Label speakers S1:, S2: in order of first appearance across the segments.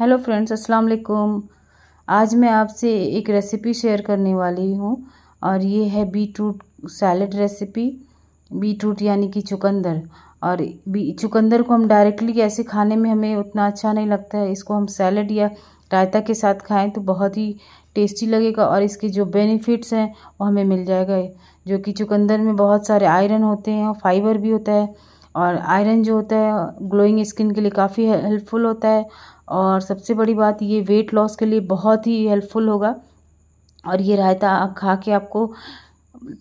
S1: hello friends अस्सलाम वालेकुम आज मैं आपसे एक रेसिपी शेयर करने वाली हूँ और ये है बीटरूट सैलड रेसिपी बीटरूट यानी कि चुकंदर और बी चुकंदर को हम डायरेक्टली ऐसे खाने में हमें उतना अच्छा नहीं लगता है इसको हम सैलड या रायता के साथ खाएं तो बहुत ही टेस्टी लगेगा और इसके जो बेनिफिट्स हैं वो हमें मिल जाएगा जो कि चुकंदर में बहुत सारे आयरन होते हैं और फाइबर भी होता है और आयरन जो होता है ग्लोइंग स्किन के लिए काफ़ी हेल्पफुल होता है और सबसे बड़ी बात ये वेट लॉस के लिए बहुत ही हेल्पफुल होगा और ये रायता खा के आपको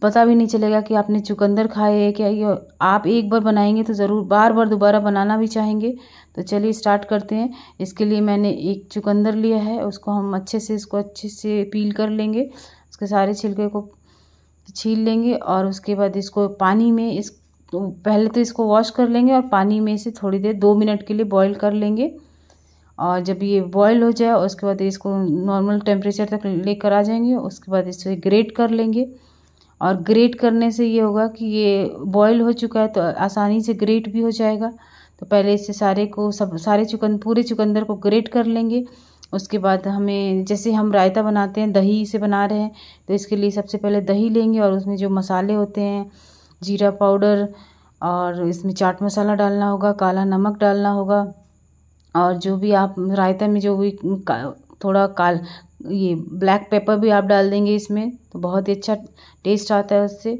S1: पता भी नहीं चलेगा कि आपने चुकंदर खाए है क्या ये आप एक बार बनाएंगे तो ज़रूर बार बार दोबारा बनाना भी चाहेंगे तो चलिए स्टार्ट करते हैं इसके लिए मैंने एक चुकंदर लिया है उसको हम अच्छे से इसको अच्छे से पील कर लेंगे उसके सारे छिलके को छील लेंगे और उसके बाद इसको पानी में इस तो पहले तो इसको वॉश कर लेंगे और पानी में से थोड़ी देर दो मिनट के लिए बॉईल कर लेंगे और जब ये बॉईल हो जाए उसके बाद इसको नॉर्मल टेम्परेचर तक लेकर आ जाएंगे उसके बाद इसे ग्रेट कर लेंगे और ग्रेट करने से ये होगा कि ये बॉईल हो चुका है तो आसानी से ग्रेट भी हो जाएगा तो पहले इसे सारे को सब सारे चुकंद पूरे चुकंदर को ग्रेट कर लेंगे उसके बाद हमें जैसे हम रायता बनाते हैं दही से बना रहे हैं तो इसके लिए सबसे पहले दही लेंगे और उसमें जो मसाले होते हैं जीरा पाउडर और इसमें चाट मसाला डालना होगा काला नमक डालना होगा और जो भी आप रायता में जो भी थोड़ा काल ये ब्लैक पेपर भी आप डाल देंगे इसमें तो बहुत ही अच्छा टेस्ट आता है उससे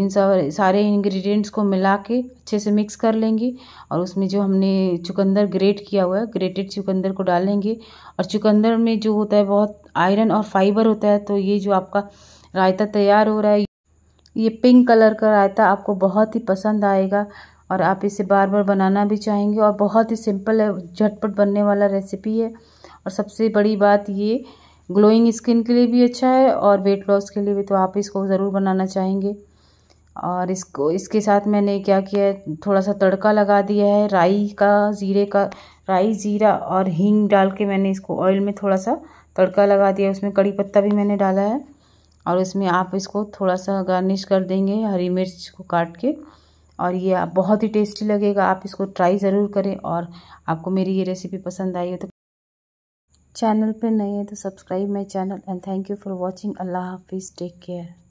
S1: इन सब सारे इंग्रेडिएंट्स को मिला के अच्छे से मिक्स कर लेंगे और उसमें जो हमने चुकंदर ग्रेट किया हुआ है ग्रेटेड चुकंदर को डालेंगे और चुकंदर में जो होता है बहुत आयरन और फाइबर होता है तो ये जो आपका रायता तैयार हो रहा है ये पिंक कलर का रायता आपको बहुत ही पसंद आएगा और आप इसे बार बार बनाना भी चाहेंगे और बहुत ही सिंपल है झटपट बनने वाला रेसिपी है और सबसे बड़ी बात ये ग्लोइंग स्किन के लिए भी अच्छा है और वेट लॉस के लिए भी तो आप इसको ज़रूर बनाना चाहेंगे और इसको इसके साथ मैंने क्या किया है थोड़ा सा तड़का लगा दिया है राई का ज़ीरे का राई ज़ीरा और हींग डाल के मैंने इसको ऑयल में थोड़ा सा तड़का लगा दिया उसमें कड़ी पत्ता भी मैंने डाला है और इसमें आप इसको थोड़ा सा गार्निश कर देंगे हरी मिर्च को काट के और ये बहुत ही टेस्टी लगेगा आप इसको ट्राई ज़रूर करें और आपको मेरी ये रेसिपी पसंद आई हो तो चैनल पे नए हैं तो subscribe my channel and thank you for watching अल्लाह हाफिज़ टेक केयर